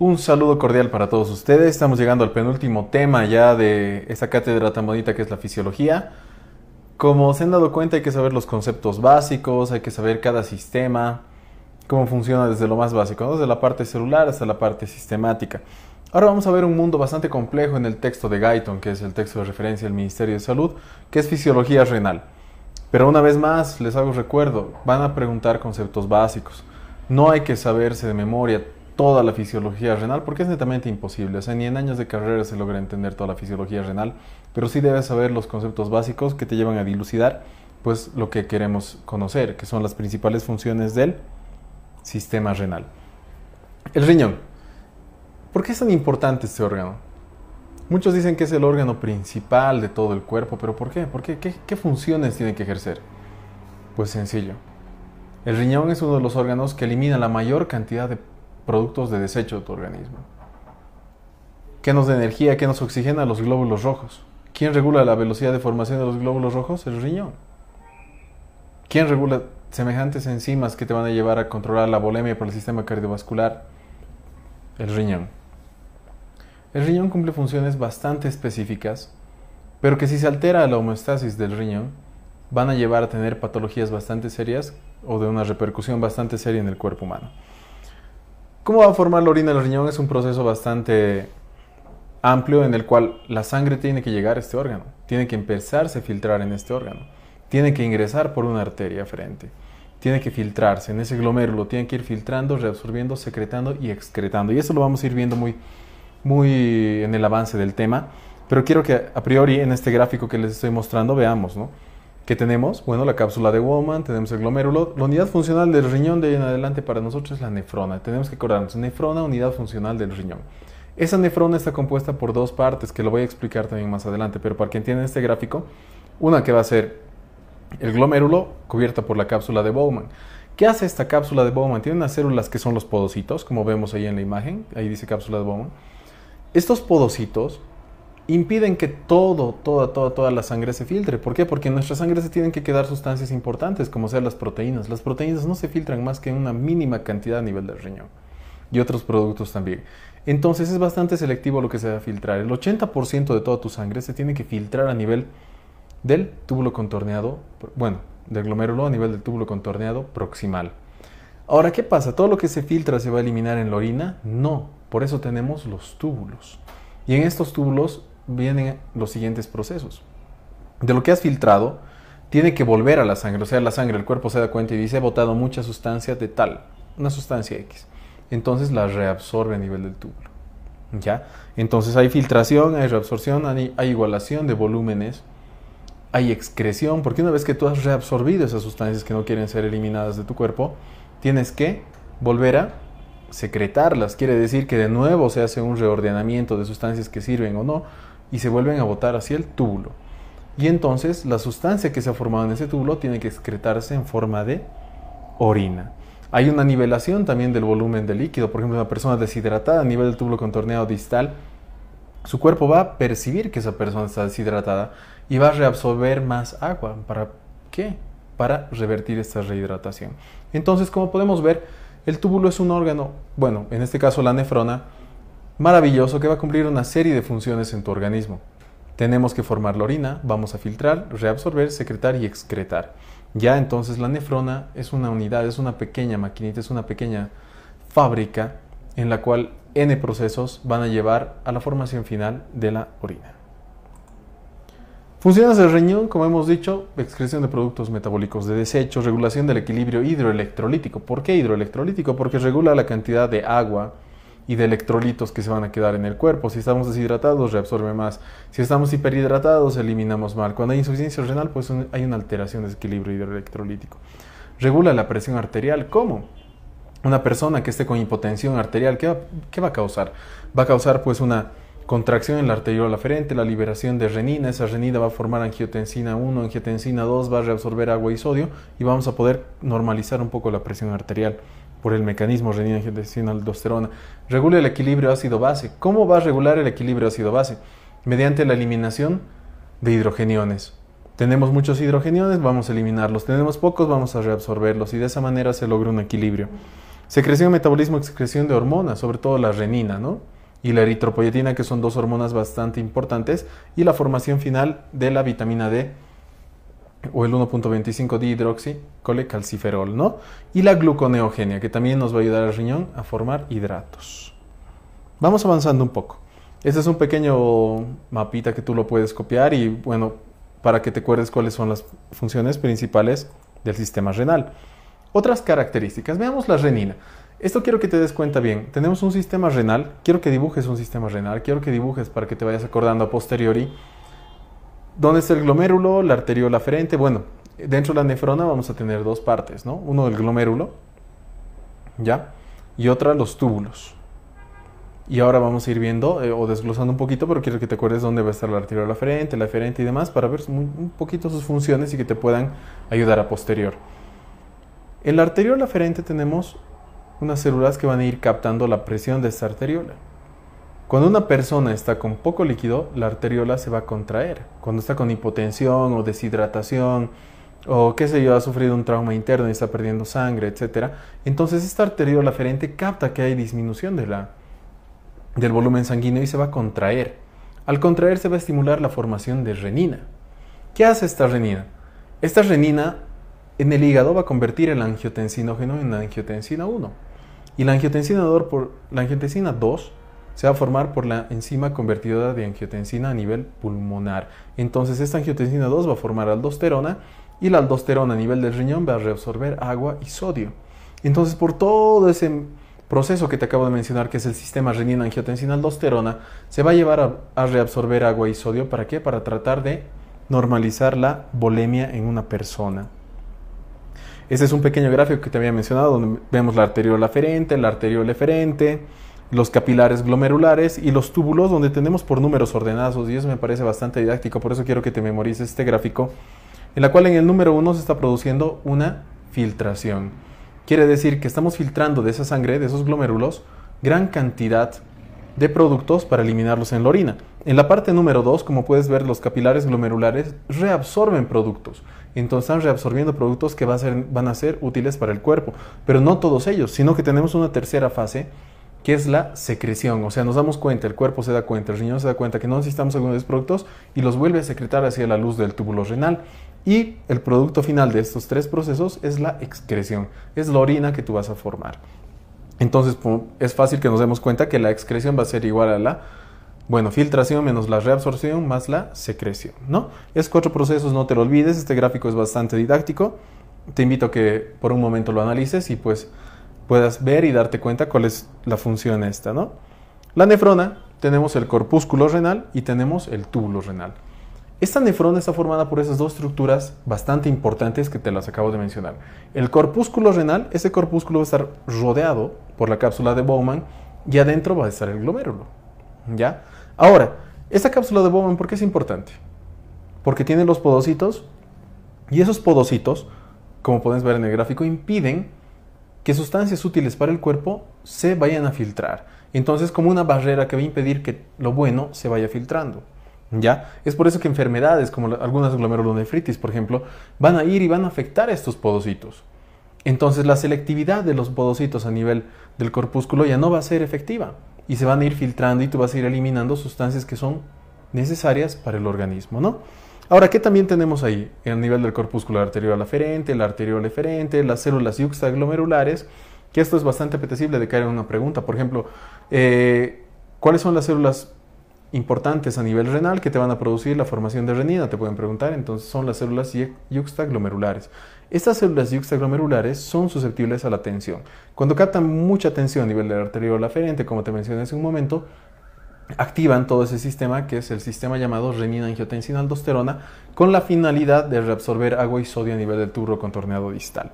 Un saludo cordial para todos ustedes. Estamos llegando al penúltimo tema ya de esta cátedra tan bonita que es la fisiología. Como se han dado cuenta, hay que saber los conceptos básicos, hay que saber cada sistema, cómo funciona desde lo más básico, desde la parte celular hasta la parte sistemática. Ahora vamos a ver un mundo bastante complejo en el texto de Guyton, que es el texto de referencia del Ministerio de Salud, que es fisiología renal. Pero una vez más, les hago recuerdo, van a preguntar conceptos básicos. No hay que saberse de memoria toda la fisiología renal porque es netamente imposible. O sea, ni en años de carrera se logra entender toda la fisiología renal, pero sí debes saber los conceptos básicos que te llevan a dilucidar pues lo que queremos conocer, que son las principales funciones del sistema renal. El riñón. ¿Por qué es tan importante este órgano? Muchos dicen que es el órgano principal de todo el cuerpo, pero ¿por qué? ¿Por ¿Qué, qué funciones tiene que ejercer? Pues sencillo. El riñón es uno de los órganos que elimina la mayor cantidad de productos de desecho de tu organismo. ¿Qué nos da energía? ¿Qué nos oxigena? Los glóbulos rojos. ¿Quién regula la velocidad de formación de los glóbulos rojos? El riñón. ¿Quién regula semejantes enzimas que te van a llevar a controlar la bolemia por el sistema cardiovascular? El riñón. El riñón cumple funciones bastante específicas, pero que si se altera la homeostasis del riñón, van a llevar a tener patologías bastante serias o de una repercusión bastante seria en el cuerpo humano. ¿Cómo va a formar la orina del riñón? Es un proceso bastante amplio en el cual la sangre tiene que llegar a este órgano, tiene que empezarse a filtrar en este órgano, tiene que ingresar por una arteria frente, tiene que filtrarse en ese glomérulo, tiene que ir filtrando, reabsorbiendo, secretando y excretando. Y eso lo vamos a ir viendo muy, muy en el avance del tema, pero quiero que a priori en este gráfico que les estoy mostrando veamos, ¿no? ¿Qué tenemos? Bueno, la cápsula de Bowman, tenemos el glomérulo. La unidad funcional del riñón de ahí en adelante para nosotros es la nefrona. Tenemos que acordarnos, nefrona, unidad funcional del riñón. Esa nefrona está compuesta por dos partes, que lo voy a explicar también más adelante, pero para que tiene este gráfico, una que va a ser el glomérulo cubierta por la cápsula de Bowman. ¿Qué hace esta cápsula de Bowman? Tiene unas células que son los podocitos, como vemos ahí en la imagen, ahí dice cápsula de Bowman. Estos podocitos impiden que todo, toda, toda, toda la sangre se filtre. ¿Por qué? Porque en nuestra sangre se tienen que quedar sustancias importantes, como sean las proteínas. Las proteínas no se filtran más que en una mínima cantidad a nivel del riñón y otros productos también. Entonces es bastante selectivo lo que se va a filtrar. El 80% de toda tu sangre se tiene que filtrar a nivel del túbulo contorneado, bueno, del glomérulo a nivel del túbulo contorneado proximal. Ahora, ¿qué pasa? ¿Todo lo que se filtra se va a eliminar en la orina? No, por eso tenemos los túbulos. Y en estos túbulos vienen los siguientes procesos. De lo que has filtrado, tiene que volver a la sangre, o sea, la sangre, el cuerpo se da cuenta y dice, he botado mucha sustancias de tal, una sustancia X. Entonces la reabsorbe a nivel del túbulo. ¿Ya? Entonces hay filtración, hay reabsorción, hay igualación de volúmenes, hay excreción, porque una vez que tú has reabsorbido esas sustancias que no quieren ser eliminadas de tu cuerpo, tienes que volver a secretarlas. Quiere decir que de nuevo se hace un reordenamiento de sustancias que sirven o no y se vuelven a botar hacia el túbulo. Y entonces la sustancia que se ha formado en ese túbulo tiene que excretarse en forma de orina. Hay una nivelación también del volumen de líquido. Por ejemplo, una persona deshidratada a nivel del túbulo contorneado distal, su cuerpo va a percibir que esa persona está deshidratada y va a reabsorber más agua. ¿Para qué? Para revertir esta rehidratación. Entonces, como podemos ver, el túbulo es un órgano, bueno, en este caso la nefrona, maravilloso que va a cumplir una serie de funciones en tu organismo. Tenemos que formar la orina, vamos a filtrar, reabsorber, secretar y excretar. Ya entonces la nefrona es una unidad, es una pequeña maquinita, es una pequeña fábrica en la cual n procesos van a llevar a la formación final de la orina. Funciones del riñón, como hemos dicho, excreción de productos metabólicos de desechos, regulación del equilibrio hidroelectrolítico. ¿Por qué hidroelectrolítico? Porque regula la cantidad de agua y de electrolitos que se van a quedar en el cuerpo. Si estamos deshidratados, reabsorbe más. Si estamos hiperhidratados, eliminamos mal. Cuando hay insuficiencia renal, pues hay una alteración de equilibrio hidroelectrolítico. Regula la presión arterial. ¿Cómo? Una persona que esté con hipotensión arterial, ¿qué va, qué va a causar? Va a causar pues una contracción en la arteriola frente, la liberación de renina. Esa renina va a formar angiotensina 1, angiotensina 2, va a reabsorber agua y sodio y vamos a poder normalizar un poco la presión arterial por el mecanismo renina angiotensina aldosterona. Regula el equilibrio ácido-base. ¿Cómo va a regular el equilibrio ácido-base? Mediante la eliminación de hidrogeniones. Tenemos muchos hidrogeniones, vamos a eliminarlos. Tenemos pocos, vamos a reabsorberlos y de esa manera se logra un equilibrio. Secreción, metabolismo, excreción de hormonas, sobre todo la renina, ¿no? y la eritropoyetina, que son dos hormonas bastante importantes, y la formación final de la vitamina D o el 1.25 dihidroxicolecalciferol, ¿no? Y la gluconeogenia, que también nos va a ayudar al riñón a formar hidratos. Vamos avanzando un poco. Este es un pequeño mapita que tú lo puedes copiar y bueno, para que te acuerdes cuáles son las funciones principales del sistema renal. Otras características, veamos la renina. Esto quiero que te des cuenta bien. Tenemos un sistema renal. Quiero que dibujes un sistema renal. Quiero que dibujes para que te vayas acordando a posteriori. ¿Dónde está el glomérulo? La arteriola aferente? Bueno, dentro de la nefrona vamos a tener dos partes, ¿no? Uno el glomérulo, ¿ya? Y otra los túbulos. Y ahora vamos a ir viendo eh, o desglosando un poquito, pero quiero que te acuerdes dónde va a estar la arteriola aferente, la aferente y demás, para ver un poquito sus funciones y que te puedan ayudar a posterior. En la arteriola aferente tenemos unas células que van a ir captando la presión de esta arteriola. Cuando una persona está con poco líquido, la arteriola se va a contraer. Cuando está con hipotensión o deshidratación o qué sé yo, ha sufrido un trauma interno y está perdiendo sangre, etc. Entonces esta arteriola ferente capta que hay disminución del volumen sanguíneo y se va a contraer. Al contraer se va a estimular la formación de renina. ¿Qué hace esta renina? Esta renina en el hígado va a convertir el angiotensinógeno en angiotensina 1. Y la angiotensina, por, 2 se va a formar por la enzima convertida de angiotensina a nivel pulmonar. Entonces esta angiotensina 2 va a formar aldosterona y la aldosterona a nivel del riñón va a reabsorber agua y sodio. Entonces por todo ese proceso que te acabo de mencionar, que es el sistema riñón angiotensina aldosterona se va a llevar a, reabsorber agua y sodio. ¿Para qué? Para tratar de normalizar la bolemia en una persona. Ese es un pequeño gráfico que te había mencionado, donde vemos la arteriola aferente, la arteriola eferente, los capilares glomerulares y los túbulos, donde tenemos por números ordenados. Y eso me parece bastante didáctico, por eso quiero que te memorices este gráfico, en la cual en el número 1 se está produciendo una filtración. Quiere decir que estamos filtrando de esa sangre, de esos glomérulos, gran cantidad de productos para eliminarlos en la orina. En la parte número 2, como puedes ver, los capilares glomerulares reabsorben productos entonces están reabsorbiendo productos que van a ser útiles para el cuerpo. Pero no todos ellos, sino que tenemos una tercera fase que es la secreción. O sea, nos damos cuenta, el cuerpo se da cuenta, el riñón se da cuenta que no necesitamos algunos de estos productos y los vuelve a secretar hacia la luz del túbulo renal. Y el producto final de estos tres procesos es la excreción, es la orina que tú vas a formar. Entonces es fácil que nos demos cuenta que la excreción va a ser igual a la bueno, filtración menos la reabsorción más la secreción, ¿no? Es cuatro procesos, no te lo olvides, este gráfico es bastante didáctico. Te invito a que por un momento lo analices y pues puedas ver y darte cuenta cuál es la función esta, ¿no? La nefrona, tenemos el corpúsculo renal y tenemos el túbulo renal. Esta nefrona está formada por esas dos estructuras bastante importantes que te las acabo de mencionar. El corpúsculo renal, ese corpúsculo va a estar rodeado por la cápsula de Bowman y adentro va a estar el glomérulo. ¿Ya? Ahora, esta cápsula de Bowman, ¿por qué es importante? Porque tiene los podocitos y esos podocitos, como podéis ver en el gráfico, impiden que sustancias útiles para el cuerpo se vayan a filtrar. Entonces, como una barrera que va a impedir que lo bueno se vaya filtrando. ¿Ya? Es por eso que enfermedades como algunas glomerulonefritis, por ejemplo, van a ir y van a afectar a estos podocitos. Entonces la selectividad de los podocitos a nivel del corpúsculo ya no va a ser efectiva y se van a ir filtrando y tú vas a ir eliminando sustancias que son necesarias para el organismo, ¿no? Ahora, ¿qué también tenemos ahí? El nivel del corpúsculo arterial aferente, el arterial las células yuxtaglomerulares, que esto es bastante apetecible de caer en una pregunta. Por ejemplo, eh, ¿cuáles son las células importantes a nivel renal que te van a producir la formación de renina? Te pueden preguntar. Entonces, son las células yuxtaglomerulares. Estas células yuxtaglomerulares son susceptibles a la tensión. Cuando captan mucha tensión a nivel de la arteriola aferente, como te mencioné hace un momento, activan todo ese sistema que es el sistema llamado renina-angiotensina-aldosterona con la finalidad de reabsorber agua y sodio a nivel del tubo contorneado distal.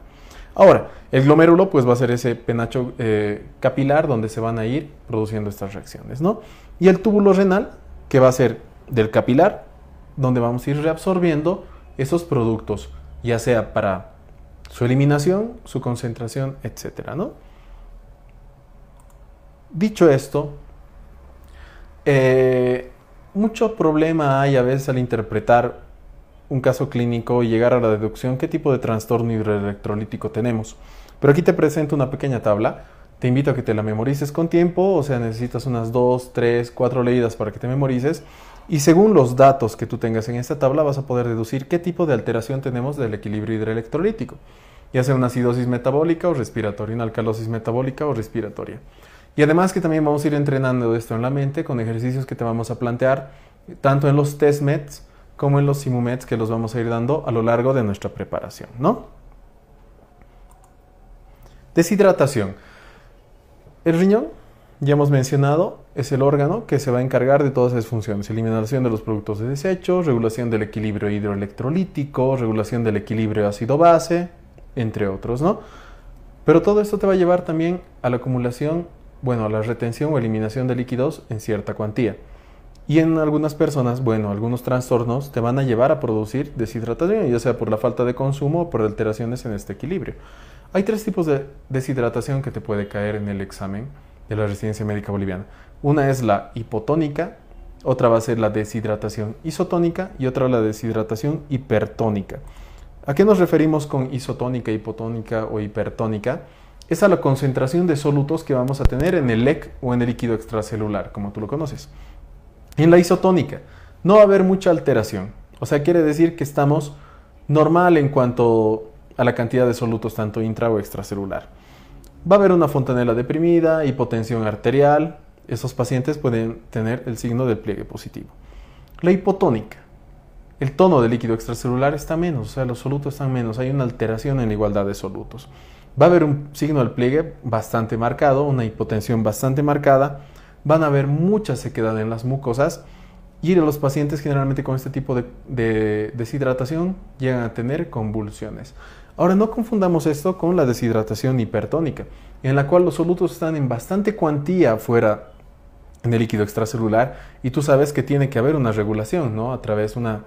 Ahora, el glomérulo pues va a ser ese penacho eh, capilar donde se van a ir produciendo estas reacciones, ¿no? Y el túbulo renal que va a ser del capilar donde vamos a ir reabsorbiendo esos productos ya sea para su eliminación, su concentración, etc. ¿no? Dicho esto, eh, mucho problema hay a veces al interpretar un caso clínico y llegar a la deducción qué tipo de trastorno hidroelectrolítico tenemos. Pero aquí te presento una pequeña tabla. Te invito a que te la memorices con tiempo, o sea, necesitas unas dos, tres, cuatro leídas para que te memorices y según los datos que tú tengas en esta tabla vas a poder deducir qué tipo de alteración tenemos del equilibrio hidroelectrolítico, ya sea una acidosis metabólica o respiratoria, una alcalosis metabólica o respiratoria. Y además que también vamos a ir entrenando esto en la mente con ejercicios que te vamos a plantear tanto en los test meds como en los simumets que los vamos a ir dando a lo largo de nuestra preparación, ¿no? Deshidratación. El riñón ya hemos mencionado, es el órgano que se va a encargar de todas esas funciones. Eliminación de los productos de desecho, regulación del equilibrio hidroelectrolítico, regulación del equilibrio ácido-base, entre otros, ¿no? Pero todo esto te va a llevar también a la acumulación, bueno, a la retención o eliminación de líquidos en cierta cuantía. Y en algunas personas, bueno, algunos trastornos te van a llevar a producir deshidratación, ya sea por la falta de consumo o por alteraciones en este equilibrio. Hay tres tipos de deshidratación que te puede caer en el examen de la residencia médica boliviana. Una es la hipotónica, otra va a ser la deshidratación isotónica y otra la deshidratación hipertónica. ¿A qué nos referimos con isotónica, hipotónica o hipertónica? Es a la concentración de solutos que vamos a tener en el LEC o en el líquido extracelular, como tú lo conoces. En la isotónica no va a haber mucha alteración, o sea, quiere decir que estamos normal en cuanto a la cantidad de solutos tanto intra o extracelular. Va a haber una fontanela deprimida, hipotensión arterial. Esos pacientes pueden tener el signo del pliegue positivo. La hipotónica. El tono del líquido extracelular está menos, o sea, los solutos están menos. Hay una alteración en la igualdad de solutos. Va a haber un signo del pliegue bastante marcado, una hipotensión bastante marcada. Van a haber mucha sequedad en las mucosas. Y los pacientes generalmente con este tipo de, de deshidratación llegan a tener convulsiones. Ahora no confundamos esto con la deshidratación hipertónica, en la cual los solutos están en bastante cuantía fuera en el líquido extracelular y tú sabes que tiene que haber una regulación, ¿no? A través una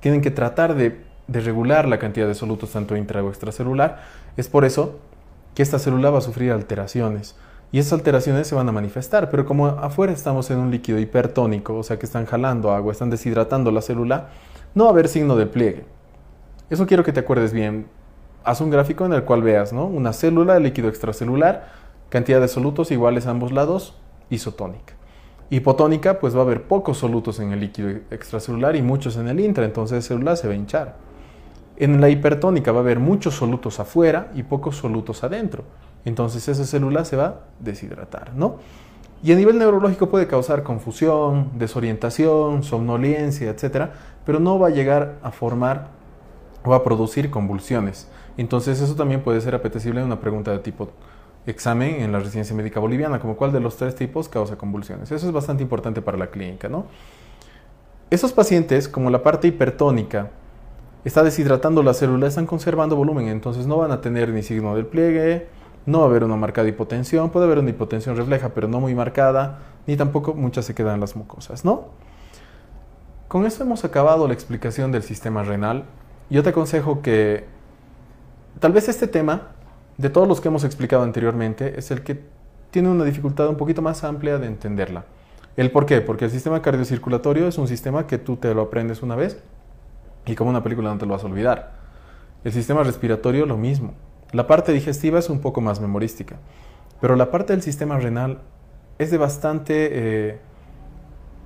tienen que tratar de, de regular la cantidad de solutos tanto intra o extracelular. Es por eso que esta célula va a sufrir alteraciones y esas alteraciones se van a manifestar, pero como afuera estamos en un líquido hipertónico, o sea que están jalando agua, están deshidratando la célula, no va a haber signo de pliegue. Eso quiero que te acuerdes bien haz un gráfico en el cual veas, Una célula de líquido extracelular, cantidad de solutos iguales a ambos lados, isotónica. Hipotónica, pues va a haber pocos solutos en el líquido extracelular y muchos en el intra, entonces la célula se va a hinchar. En la hipertónica va a haber muchos solutos afuera y pocos solutos adentro, entonces esa célula se va a deshidratar, ¿no? Y a nivel neurológico puede causar confusión, desorientación, somnolencia, etc., pero no va a llegar a formar o a producir convulsiones. Entonces eso también puede ser apetecible en una pregunta de tipo examen en la residencia médica boliviana, como cuál de los tres tipos causa convulsiones. Eso es bastante importante para la clínica, ¿no? Esos pacientes, como la parte hipertónica, está deshidratando la célula, están conservando volumen, entonces no van a tener ni signo del pliegue, no va a haber una marcada hipotensión, puede haber una hipotensión refleja, pero no muy marcada, ni tampoco muchas se quedan en las mucosas, ¿no? Con esto hemos acabado la explicación del sistema renal. Yo te aconsejo que Tal vez este tema, de todos los que hemos explicado anteriormente, es el que tiene una dificultad un poquito más amplia de entenderla. ¿El por qué? Porque el sistema cardiocirculatorio es un sistema que tú te lo aprendes una vez y como una película no te lo vas a olvidar. El sistema respiratorio lo mismo. La parte digestiva es un poco más memorística. Pero la parte del sistema renal es de bastante eh,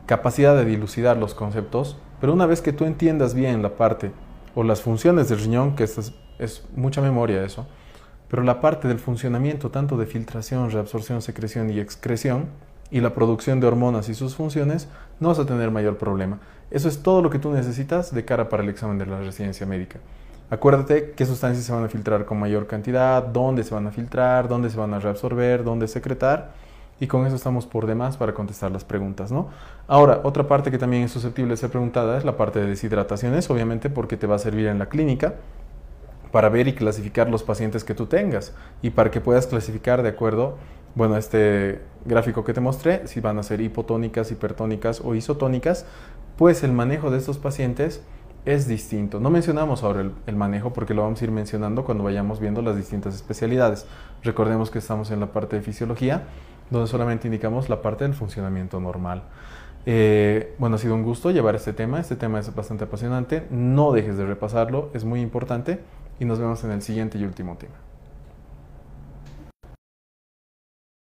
capacidad de dilucidar los conceptos. Pero una vez que tú entiendas bien la parte o las funciones del riñón, que estás... Es mucha memoria eso. Pero la parte del funcionamiento tanto de filtración, reabsorción, secreción y excreción y la producción de hormonas y sus funciones, no vas a tener mayor problema. Eso es todo lo que tú necesitas de cara para el examen de la residencia médica. Acuérdate qué sustancias se van a filtrar con mayor cantidad, dónde se van a filtrar, dónde se van a reabsorber, dónde secretar. Y con eso estamos por demás para contestar las preguntas, Ahora, otra parte que también es susceptible de ser preguntada es la parte de deshidrataciones, obviamente porque te va a servir en la clínica para ver y clasificar los pacientes que tú tengas y para que puedas clasificar de acuerdo, bueno, este gráfico que te mostré, si van a ser hipotónicas, hipertónicas o isotónicas, pues el manejo de estos pacientes es distinto. No mencionamos ahora el, manejo porque lo vamos a ir mencionando cuando vayamos viendo las distintas especialidades. Recordemos que estamos en la parte de fisiología, donde solamente indicamos la parte del funcionamiento normal. Eh, bueno, ha sido un gusto llevar este tema. Este tema es bastante apasionante. No dejes de repasarlo, es muy importante y nos vemos en el siguiente y último tema.